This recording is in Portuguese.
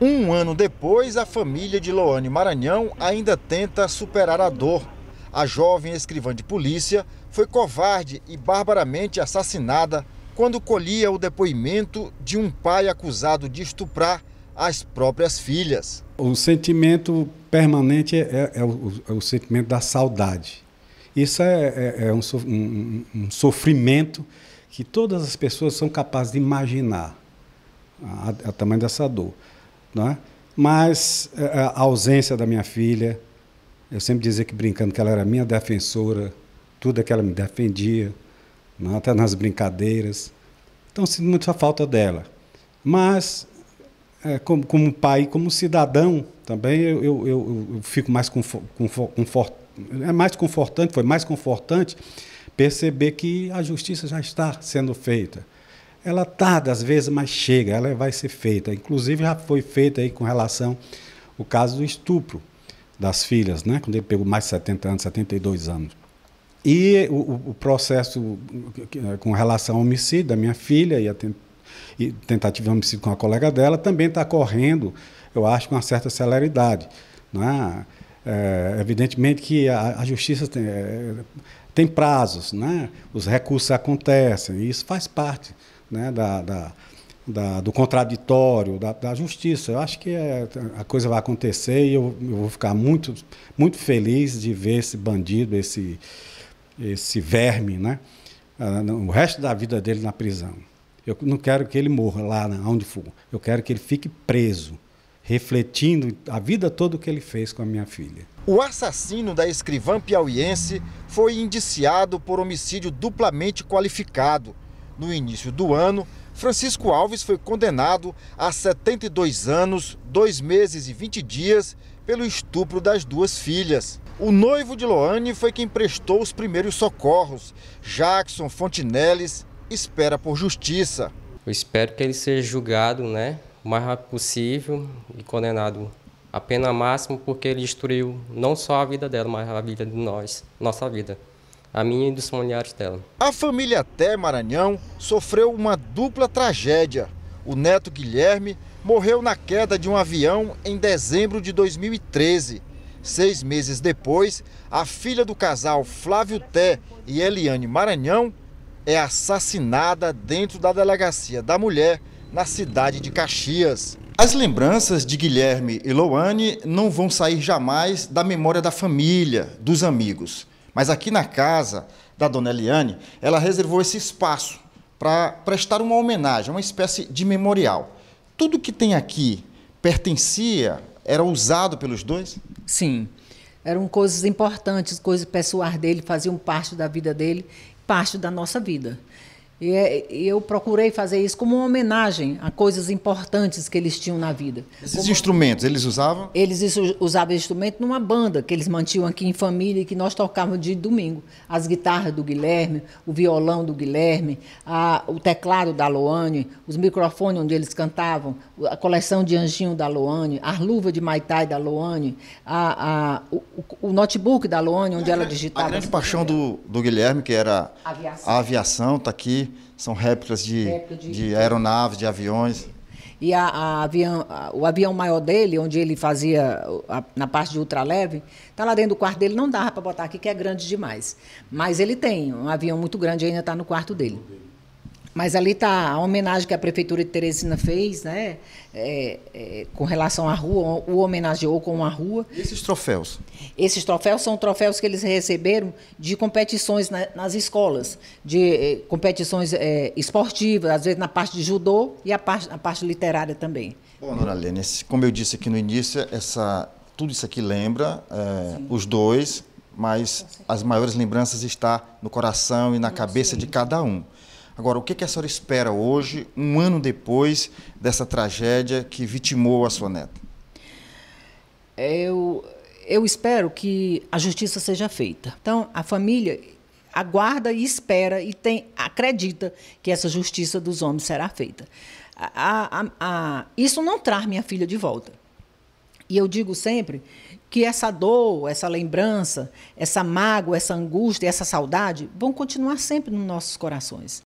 Um ano depois, a família de Loane Maranhão ainda tenta superar a dor. A jovem escrivã de polícia foi covarde e barbaramente assassinada quando colhia o depoimento de um pai acusado de estuprar as próprias filhas. O sentimento permanente é, é, é, o, é o, sentimento da saudade. Isso é, é, é um, um, um sofrimento que todas as pessoas são capazes de imaginar, a, a tamanho dessa dor. Não é? Mas é, é, a ausência da minha filha, eu sempre dizia que brincando que ela era minha defensora, tudo é que ela me defendia, não, é? até nas brincadeiras. Então sinto muito a falta dela. Mas, é, como, como pai, como cidadão também, eu, eu, eu, eu fico mais confortável. é mais confortante, foi mais confortante perceber que a justiça já está sendo feita. Ela tarda às vezes, mas chega, ela vai ser feita. Inclusive já foi feita aí com relação ao caso do estupro das filhas, né? quando ele pegou mais de 70 anos, 72 anos. E o, o processo eh, com relação ao homicídio da minha filha e a tentativa de homicídio com a colega dela também está correndo, eu acho, com uma certa celeridade. Né? É, eh, evidentemente que a, a justiça tem, é, tem prazos, né? os recursos acontecem, e isso faz parte né, da, da, da do contraditório, da, da, justiça. Eu acho que é, a coisa vai acontecer e eu, eu, vou ficar muito, muito feliz de ver esse bandido, esse, esse verme, né, ah, o resto da vida dele na prisão. Eu não quero que ele morra lá né, onde for. Eu quero que ele fique preso, refletindo a vida toda o que ele fez com a minha filha. O assassino da escrivã piauiense foi indiciado por homicídio duplamente qualificado. No início do ano, Francisco Alves foi condenado a 72 anos, 2 meses e 20 dias pelo estupro das duas filhas. O noivo de Loane foi quem prestou os primeiros socorros. Jackson Fontinelles espera por justiça. Eu espero que ele seja julgado né, o mais rápido possível e condenado a pena máxima, porque ele destruiu não só a vida dela, mas a vida de nós, nossa vida a minha e dos familiares dela. A família Té Maranhão sofreu uma dupla tragédia. O neto Guilherme morreu na queda de um avião em dezembro de 2013. Seis meses depois, a filha do casal Flávio Té e Eliane Maranhão é assassinada dentro da delegacia da mulher na cidade de Caxias. As lembranças de Guilherme e Loane não vão sair jamais da memória da família, dos amigos. Mas aqui na casa da dona Eliane, ela reservou esse espaço para prestar uma homenagem, uma espécie de memorial. Tudo que tem aqui pertencia, era usado pelos dois? Sim. Eram coisas importantes, coisas pessoais dele, faziam parte da vida dele, parte da nossa vida. É, e eu procurei fazer isso como uma homenagem a coisas importantes que eles tinham na vida. Esses como... instrumentos, eles usavam? Eles usavam instrumento numa banda que eles mantinham aqui em família e que nós tocávamos de domingo. As guitarras do Guilherme, o violão do Guilherme, a... o teclado da Loane, os microfones onde eles cantavam, a coleção de anjinho da Loane, a luva de Maitai da Loane, a... A... O... o, notebook da Loane, onde ela digitava. A grande paixão do, do Guilherme, que era a aviação, está aqui são réplicas de, de, de aeronaves, de aviões. E a, a avião, a, o avião maior dele, onde ele fazia a, na parte de ultraleve, está lá dentro do quarto dele, não dava para botar aqui, que é grande demais. Mas ele tem um avião muito grande e ainda está no quarto dele. Mas ali está a homenagem que a Prefeitura de Teresina fez, né? É, é, com relação à rua, o homenageou com a rua. E esses troféus? Esses troféus são troféus que eles receberam de competições na, nas escolas, de é, competições é, esportivas, às vezes na parte de judô e a parte, a parte literária também. Bom, Dona Lênia, como eu disse aqui no início, essa, tudo isso aqui lembra é, os dois, mas as maiores lembranças estão no coração e na cabeça de cada um. Agora, o que, a senhora espera hoje, um ano depois dessa tragédia que vitimou a sua neta? Eu, eu espero que a justiça seja feita. Então, a família aguarda e espera e tem, acredita que essa justiça dos homens será feita. A, a, a, isso não traz minha filha de volta. E eu digo sempre que essa dor, essa lembrança, essa mágoa, essa angústia, essa saudade vão continuar sempre nos nossos corações.